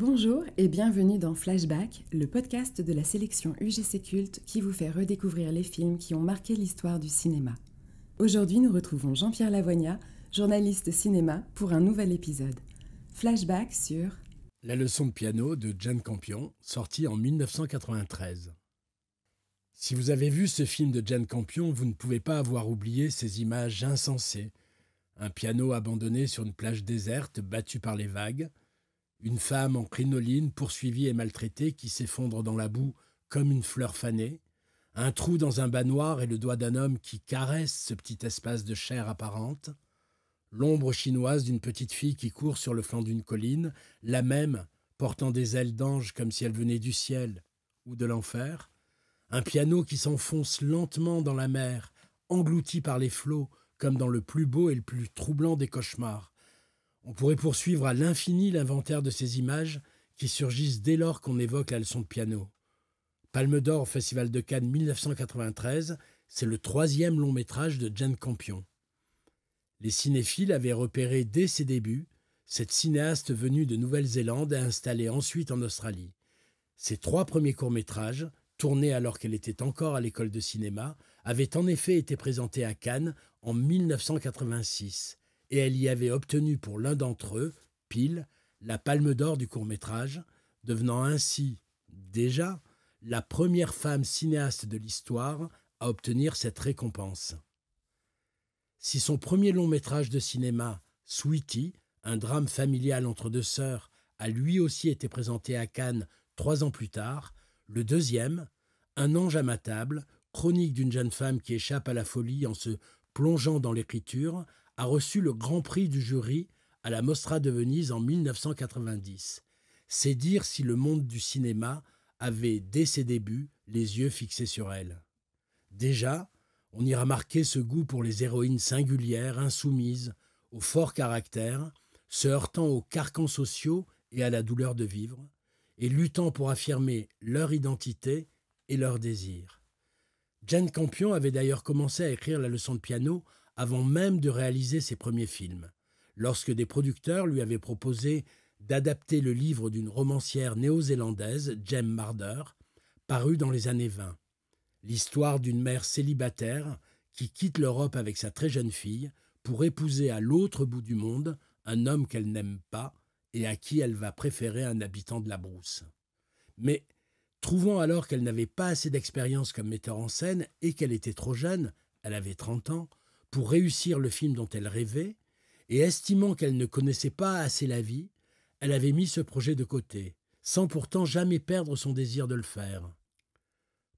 Bonjour et bienvenue dans Flashback, le podcast de la sélection UGC Culte qui vous fait redécouvrir les films qui ont marqué l'histoire du cinéma. Aujourd'hui, nous retrouvons Jean-Pierre Lavoigna, journaliste cinéma, pour un nouvel épisode. Flashback sur La leçon de piano de Jane Campion, sortie en 1993. Si vous avez vu ce film de Jane Campion, vous ne pouvez pas avoir oublié ces images insensées. Un piano abandonné sur une plage déserte, battue par les vagues, une femme en crinoline poursuivie et maltraitée qui s'effondre dans la boue comme une fleur fanée. Un trou dans un bas noir et le doigt d'un homme qui caresse ce petit espace de chair apparente. L'ombre chinoise d'une petite fille qui court sur le flanc d'une colline, la même, portant des ailes d'ange comme si elle venait du ciel ou de l'enfer. Un piano qui s'enfonce lentement dans la mer, englouti par les flots, comme dans le plus beau et le plus troublant des cauchemars. On pourrait poursuivre à l'infini l'inventaire de ces images qui surgissent dès lors qu'on évoque la leçon de piano. Palme d'Or au Festival de Cannes 1993, c'est le troisième long métrage de Jane Campion. Les cinéphiles avaient repéré dès ses débuts cette cinéaste venue de Nouvelle-Zélande et installée ensuite en Australie. Ses trois premiers courts-métrages, tournés alors qu'elle était encore à l'école de cinéma, avaient en effet été présentés à Cannes en 1986 et elle y avait obtenu pour l'un d'entre eux, Pile, la palme d'or du court métrage, devenant ainsi, déjà, la première femme cinéaste de l'histoire à obtenir cette récompense. Si son premier long métrage de cinéma, Sweetie, un drame familial entre deux sœurs, a lui aussi été présenté à Cannes trois ans plus tard, le deuxième, Un ange à ma table, chronique d'une jeune femme qui échappe à la folie en se plongeant dans l'écriture, a reçu le grand prix du jury à la Mostra de Venise en 1990. C'est dire si le monde du cinéma avait, dès ses débuts, les yeux fixés sur elle. Déjà, on y remarquait ce goût pour les héroïnes singulières, insoumises, au fort caractère, se heurtant aux carcans sociaux et à la douleur de vivre, et luttant pour affirmer leur identité et leurs désirs. Jane Campion avait d'ailleurs commencé à écrire la leçon de piano avant même de réaliser ses premiers films. Lorsque des producteurs lui avaient proposé d'adapter le livre d'une romancière néo-zélandaise, Jem Marder, paru dans les années 20. L'histoire d'une mère célibataire qui quitte l'Europe avec sa très jeune fille pour épouser à l'autre bout du monde un homme qu'elle n'aime pas et à qui elle va préférer un habitant de la brousse. Mais, trouvant alors qu'elle n'avait pas assez d'expérience comme metteur en scène et qu'elle était trop jeune, elle avait 30 ans, pour réussir le film dont elle rêvait, et estimant qu'elle ne connaissait pas assez la vie, elle avait mis ce projet de côté, sans pourtant jamais perdre son désir de le faire.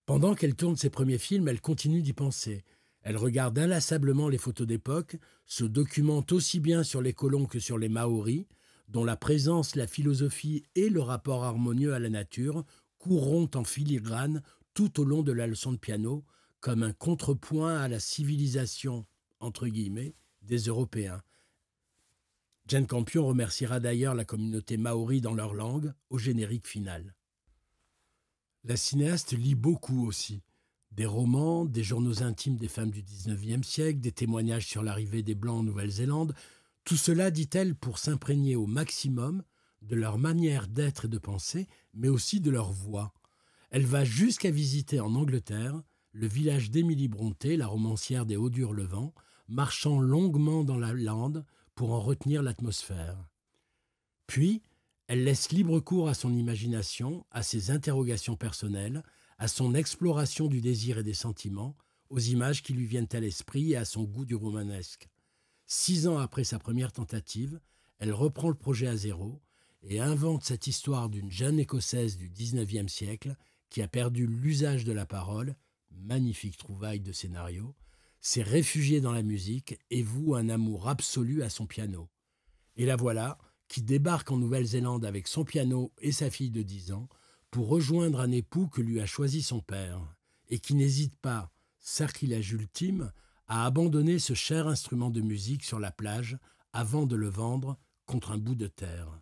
Pendant qu'elle tourne ses premiers films, elle continue d'y penser. Elle regarde inlassablement les photos d'époque, se documente aussi bien sur les colons que sur les Maoris, dont la présence, la philosophie et le rapport harmonieux à la nature courront en filigrane tout au long de la leçon de piano, comme un contrepoint à la civilisation entre guillemets, des Européens. Jane Campion remerciera d'ailleurs la communauté maori dans leur langue au générique final. La cinéaste lit beaucoup aussi. Des romans, des journaux intimes des femmes du XIXe siècle, des témoignages sur l'arrivée des Blancs en Nouvelle-Zélande. Tout cela, dit-elle, pour s'imprégner au maximum de leur manière d'être et de penser, mais aussi de leur voix. Elle va jusqu'à visiter en Angleterre le village d'Émilie Bronté, la romancière des hauts durs le marchant longuement dans la lande pour en retenir l'atmosphère. Puis, elle laisse libre cours à son imagination, à ses interrogations personnelles, à son exploration du désir et des sentiments, aux images qui lui viennent à l'esprit et à son goût du romanesque. Six ans après sa première tentative, elle reprend le projet à zéro et invente cette histoire d'une jeune Écossaise du XIXe siècle qui a perdu l'usage de la parole, magnifique trouvaille de scénario, s'est réfugié dans la musique et voue un amour absolu à son piano. Et la voilà qui débarque en Nouvelle-Zélande avec son piano et sa fille de 10 ans pour rejoindre un époux que lui a choisi son père et qui n'hésite pas, sacrilège ultime, à abandonner ce cher instrument de musique sur la plage avant de le vendre contre un bout de terre.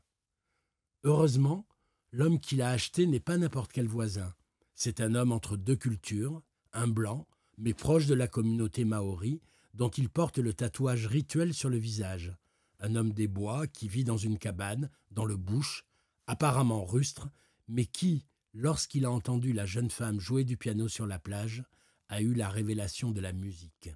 Heureusement, l'homme qui l'a acheté n'est pas n'importe quel voisin. C'est un homme entre deux cultures, un blanc mais proche de la communauté maori, dont il porte le tatouage rituel sur le visage. Un homme des bois qui vit dans une cabane, dans le bush, apparemment rustre, mais qui, lorsqu'il a entendu la jeune femme jouer du piano sur la plage, a eu la révélation de la musique.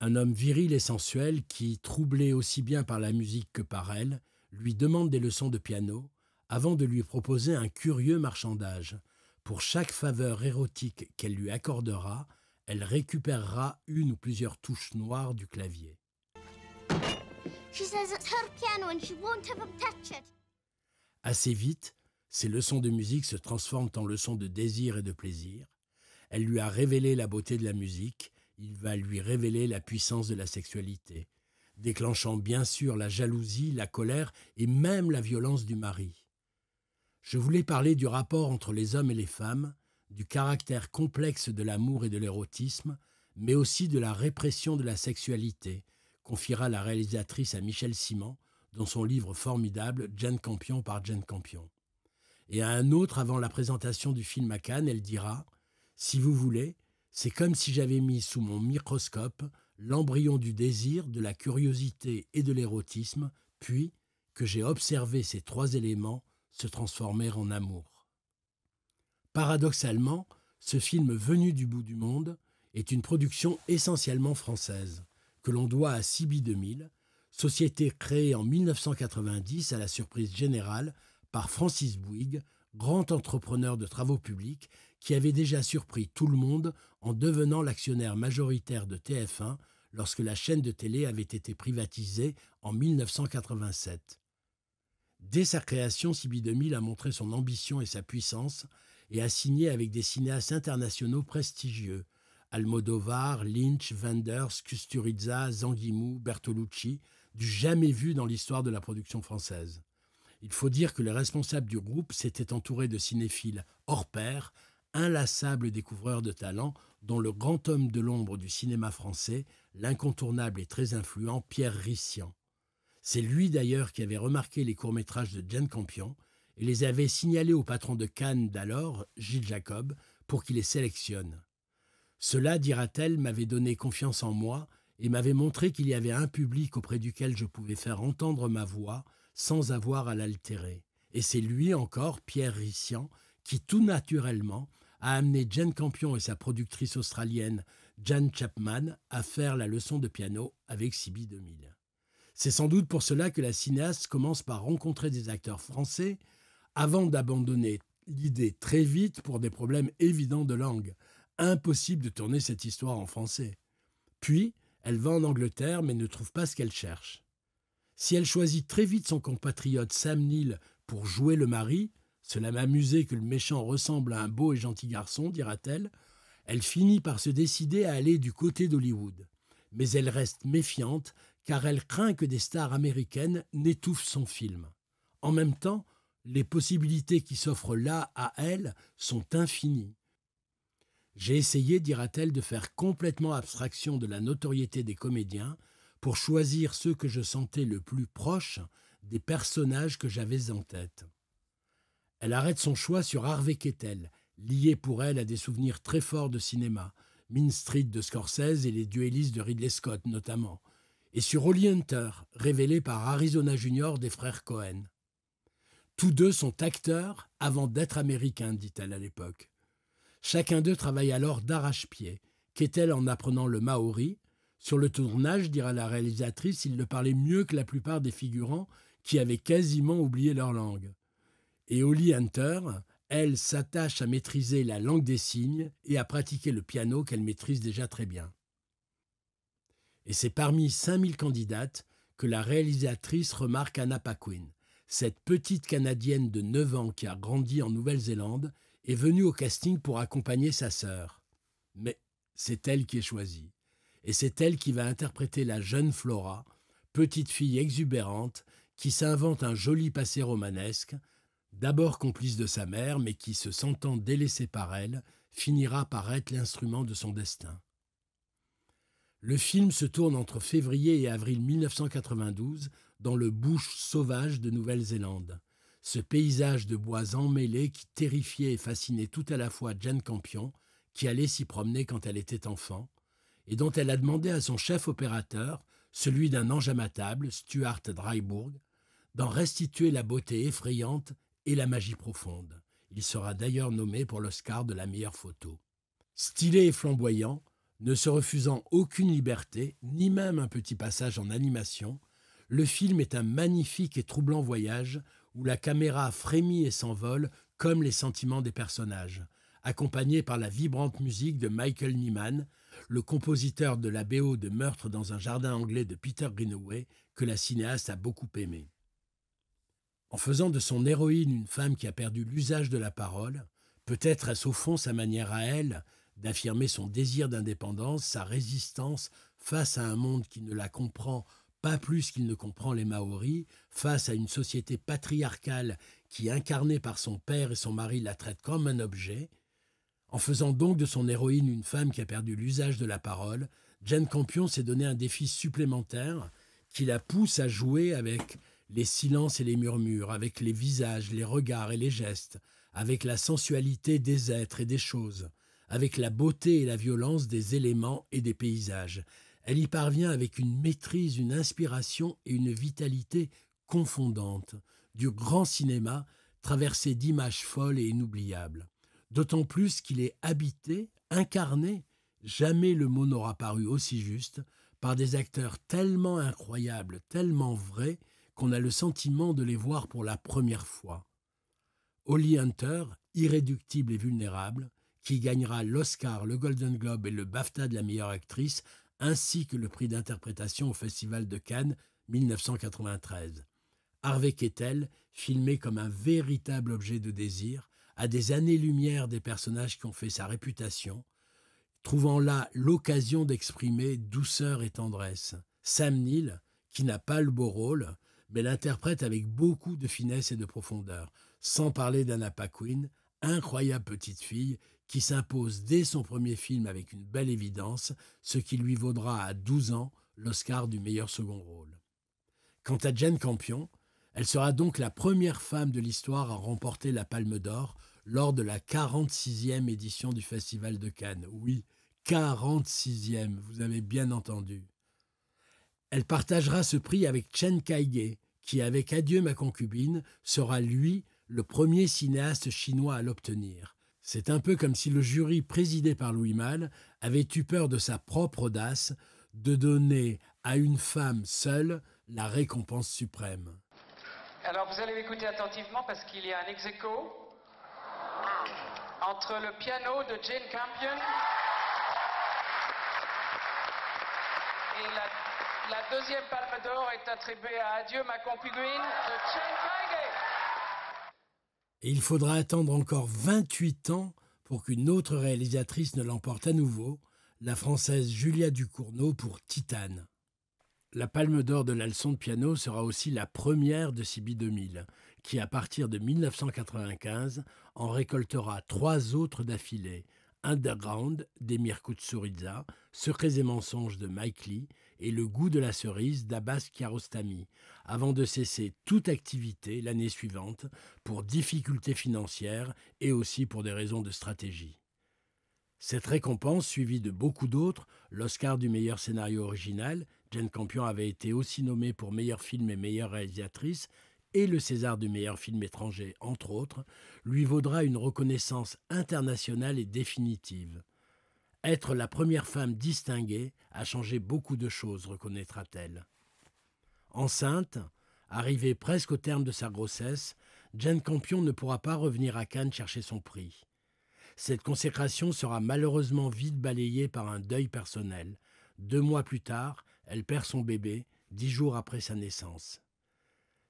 Un homme viril et sensuel qui, troublé aussi bien par la musique que par elle, lui demande des leçons de piano, avant de lui proposer un curieux marchandage, pour chaque faveur érotique qu'elle lui accordera, elle récupérera une ou plusieurs touches noires du clavier. Assez vite, ses leçons de musique se transforment en leçons de désir et de plaisir. Elle lui a révélé la beauté de la musique, il va lui révéler la puissance de la sexualité, déclenchant bien sûr la jalousie, la colère et même la violence du mari. Je voulais parler du rapport entre les hommes et les femmes, du caractère complexe de l'amour et de l'érotisme, mais aussi de la répression de la sexualité, confiera la réalisatrice à Michel Simon dans son livre formidable Jane Campion par Jane Campion. Et à un autre avant la présentation du film à Cannes, elle dira Si vous voulez, c'est comme si j'avais mis sous mon microscope l'embryon du désir, de la curiosité et de l'érotisme, puis que j'ai observé ces trois éléments se transformèrent en amour. Paradoxalement, ce film venu du bout du monde est une production essentiellement française, que l'on doit à Sibi 2000, société créée en 1990 à la surprise générale par Francis Bouygues, grand entrepreneur de travaux publics qui avait déjà surpris tout le monde en devenant l'actionnaire majoritaire de TF1 lorsque la chaîne de télé avait été privatisée en 1987. Dès sa création, Siby 2000 a montré son ambition et sa puissance et a signé avec des cinéastes internationaux prestigieux Almodovar, Lynch, Wenders, Kusturica, Zanguimou, Bertolucci, du jamais vu dans l'histoire de la production française. Il faut dire que les responsables du groupe s'étaient entourés de cinéphiles hors pair, inlassables découvreurs de talents, dont le grand homme de l'ombre du cinéma français, l'incontournable et très influent Pierre Rissian. C'est lui d'ailleurs qui avait remarqué les courts-métrages de Jane Campion et les avait signalés au patron de Cannes d'alors, Gilles Jacob, pour qu'il les sélectionne. Cela, dira-t-elle, m'avait donné confiance en moi et m'avait montré qu'il y avait un public auprès duquel je pouvais faire entendre ma voix sans avoir à l'altérer. Et c'est lui encore, Pierre Rissian, qui tout naturellement a amené Jane Campion et sa productrice australienne Jane Chapman à faire la leçon de piano avec Sibi 2000. C'est sans doute pour cela que la cinéaste commence par rencontrer des acteurs français avant d'abandonner l'idée très vite pour des problèmes évidents de langue. Impossible de tourner cette histoire en français. Puis, elle va en Angleterre mais ne trouve pas ce qu'elle cherche. Si elle choisit très vite son compatriote Sam Neill pour jouer le mari, cela m'amusait que le méchant ressemble à un beau et gentil garçon, dira-t-elle, elle finit par se décider à aller du côté d'Hollywood. Mais elle reste méfiante car elle craint que des stars américaines n'étouffent son film. En même temps, les possibilités qui s'offrent là à elle sont infinies. J'ai essayé, dira-t-elle, de faire complètement abstraction de la notoriété des comédiens pour choisir ceux que je sentais le plus proche des personnages que j'avais en tête. Elle arrête son choix sur Harvey Kettel, lié pour elle à des souvenirs très forts de cinéma, Mean Street de Scorsese et les duellistes de Ridley Scott notamment, et sur Holly Hunter, révélé par Arizona Junior des frères Cohen. Tous deux sont acteurs avant d'être américains, dit-elle à l'époque. Chacun d'eux travaille alors d'arrache-pied, qu'est-elle en apprenant le maori. Sur le tournage, dira la réalisatrice, il le parlait mieux que la plupart des figurants qui avaient quasiment oublié leur langue. Et Holly Hunter, elle s'attache à maîtriser la langue des signes et à pratiquer le piano qu'elle maîtrise déjà très bien. Et c'est parmi 5000 candidates que la réalisatrice remarque Anna Paquin. Cette petite Canadienne de 9 ans qui a grandi en Nouvelle-Zélande est venue au casting pour accompagner sa sœur. Mais c'est elle qui est choisie. Et c'est elle qui va interpréter la jeune Flora, petite fille exubérante qui s'invente un joli passé romanesque, d'abord complice de sa mère, mais qui, se sentant délaissée par elle, finira par être l'instrument de son destin. Le film se tourne entre février et avril 1992 dans le bush sauvage de Nouvelle-Zélande. Ce paysage de bois emmêlés qui terrifiait et fascinait tout à la fois Jane Campion, qui allait s'y promener quand elle était enfant, et dont elle a demandé à son chef opérateur, celui d'un ange Stuart Dryburg, d'en restituer la beauté effrayante et la magie profonde. Il sera d'ailleurs nommé pour l'Oscar de la meilleure photo. Stylé et flamboyant, ne se refusant aucune liberté, ni même un petit passage en animation, le film est un magnifique et troublant voyage où la caméra frémit et s'envole comme les sentiments des personnages. Accompagné par la vibrante musique de Michael Nyman, le compositeur de la BO de Meurtre dans un jardin anglais de Peter Greenaway, que la cinéaste a beaucoup aimé. En faisant de son héroïne une femme qui a perdu l'usage de la parole, peut-être est-ce au fond sa manière à elle d'affirmer son désir d'indépendance, sa résistance face à un monde qui ne la comprend pas plus qu'il ne comprend les Maoris, face à une société patriarcale qui, incarnée par son père et son mari, la traite comme un objet. En faisant donc de son héroïne une femme qui a perdu l'usage de la parole, Jane Campion s'est donné un défi supplémentaire qui la pousse à jouer avec les silences et les murmures, avec les visages, les regards et les gestes, avec la sensualité des êtres et des choses avec la beauté et la violence des éléments et des paysages. Elle y parvient avec une maîtrise, une inspiration et une vitalité confondantes, du grand cinéma traversé d'images folles et inoubliables. D'autant plus qu'il est habité, incarné, jamais le mot n'aura paru aussi juste, par des acteurs tellement incroyables, tellement vrais, qu'on a le sentiment de les voir pour la première fois. Holly Hunter, irréductible et vulnérable, qui gagnera l'Oscar, le Golden Globe et le BAFTA de la meilleure actrice, ainsi que le prix d'interprétation au Festival de Cannes 1993. Harvey Kettel, filmé comme un véritable objet de désir, à des années-lumière des personnages qui ont fait sa réputation, trouvant là l'occasion d'exprimer douceur et tendresse. Sam Neill, qui n'a pas le beau rôle, mais l'interprète avec beaucoup de finesse et de profondeur, sans parler d'Anna Paquin, incroyable petite fille qui s'impose dès son premier film avec une belle évidence, ce qui lui vaudra à 12 ans l'Oscar du meilleur second rôle. Quant à Jane Campion, elle sera donc la première femme de l'histoire à remporter la Palme d'Or lors de la 46e édition du Festival de Cannes. Oui, 46e, vous avez bien entendu. Elle partagera ce prix avec Chen Kaige, qui, avec Adieu ma concubine, sera lui le premier cinéaste chinois à l'obtenir. C'est un peu comme si le jury présidé par Louis Malle avait eu peur de sa propre audace de donner à une femme seule la récompense suprême. Alors vous allez m'écouter attentivement parce qu'il y a un ex écho entre le piano de Jane Campion et la, deuxième palme d'or est attribuée à Adieu ma compagnie de Jane Campion il faudra attendre encore 28 ans pour qu'une autre réalisatrice ne l'emporte à nouveau, la française Julia Ducournau pour Titane. La Palme d'Or de la leçon de piano sera aussi la première de Sibi 2000, qui à partir de 1995 en récoltera trois autres d'affilée, Underground d'Emir Koutsouridza, Secrets et mensonges de Mike Lee et Le goût de la cerise d'Abbas Kiarostami, avant de cesser toute activité l'année suivante pour difficultés financières et aussi pour des raisons de stratégie. Cette récompense, suivie de beaucoup d'autres, l'Oscar du meilleur scénario original, Jane Campion avait été aussi nommée pour meilleur film et meilleure réalisatrice et le César du meilleur film étranger, entre autres, lui vaudra une reconnaissance internationale et définitive. Être la première femme distinguée a changé beaucoup de choses, reconnaîtra-t-elle. Enceinte, arrivée presque au terme de sa grossesse, Jane Campion ne pourra pas revenir à Cannes chercher son prix. Cette consécration sera malheureusement vite balayée par un deuil personnel. Deux mois plus tard, elle perd son bébé, dix jours après sa naissance.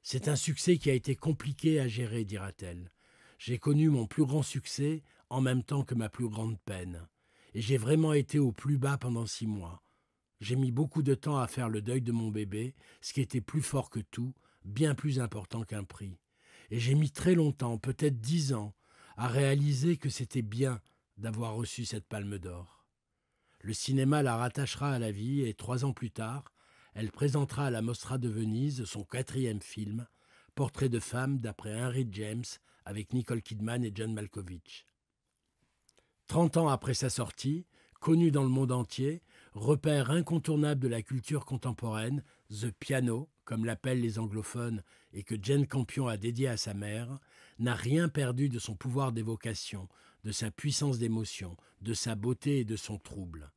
C'est un succès qui a été compliqué à gérer, dira-t-elle. J'ai connu mon plus grand succès en même temps que ma plus grande peine. Et j'ai vraiment été au plus bas pendant six mois. J'ai mis beaucoup de temps à faire le deuil de mon bébé, ce qui était plus fort que tout, bien plus important qu'un prix. Et j'ai mis très longtemps, peut-être dix ans, à réaliser que c'était bien d'avoir reçu cette palme d'or. Le cinéma la rattachera à la vie et trois ans plus tard, elle présentera à la Mostra de Venise son quatrième film, Portrait de femme d'après Henry James avec Nicole Kidman et John Malkovich. Trente ans après sa sortie, connu dans le monde entier, repère incontournable de la culture contemporaine, The Piano, comme l'appellent les anglophones et que Jane Campion a dédié à sa mère, n'a rien perdu de son pouvoir d'évocation, de sa puissance d'émotion, de sa beauté et de son trouble.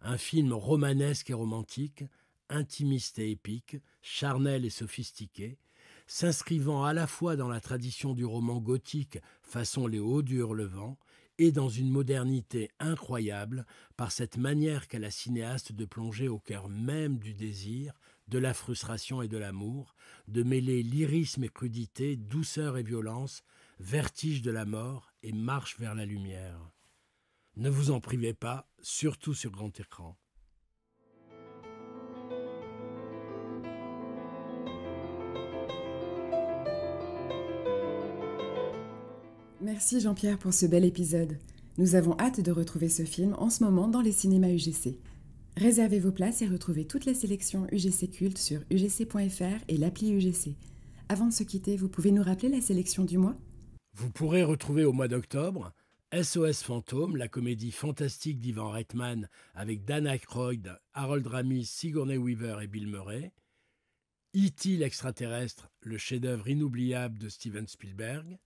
Un film romanesque et romantique, intimiste et épique, charnel et sophistiqué, s'inscrivant à la fois dans la tradition du roman gothique façon Les Hauts du Hurlevent et dans une modernité incroyable par cette manière qu'a la cinéaste de plonger au cœur même du désir, de la frustration et de l'amour, de mêler lyrisme et crudité, douceur et violence, vertige de la mort et marche vers la lumière. Ne vous en privez pas, surtout sur grand écran. Merci Jean-Pierre pour ce bel épisode. Nous avons hâte de retrouver ce film en ce moment dans les cinémas UGC. Réservez vos places et retrouvez toutes les sélections UGC Culte sur ugc.fr et l'appli UGC. Avant de se quitter, vous pouvez nous rappeler la sélection du mois Vous pourrez retrouver au mois d'octobre SOS Fantôme, la comédie fantastique d'Ivan Reitman avec Dan Aykroyd, Harold Ramis, Sigourney Weaver et Bill Murray. E.T. l'extraterrestre, le chef-d'œuvre inoubliable de Steven Spielberg.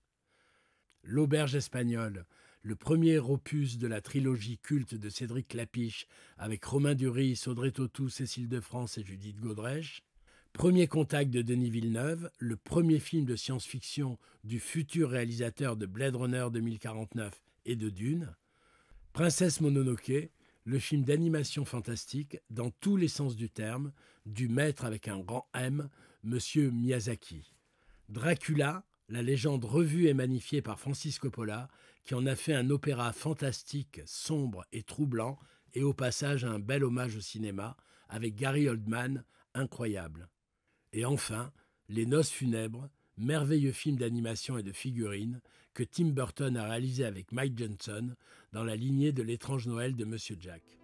L'Auberge espagnole, le premier opus de la trilogie culte de Cédric Clapiche avec Romain Duris, Audrey Tautou, Cécile de France et Judith Godrèche. Premier contact de Denis Villeneuve, le premier film de science-fiction du futur réalisateur de Blade Runner 2049 et de Dune. Princesse Mononoke, le film d'animation fantastique dans tous les sens du terme, du maître avec un grand M, Monsieur Miyazaki. Dracula, la légende revue et magnifiée par Francis Coppola, qui en a fait un opéra fantastique, sombre et troublant, et au passage un bel hommage au cinéma, avec Gary Oldman, incroyable. Et enfin, Les Noces funèbres, merveilleux film d'animation et de figurines que Tim Burton a réalisé avec Mike Johnson dans la lignée de L'étrange Noël de Monsieur Jack.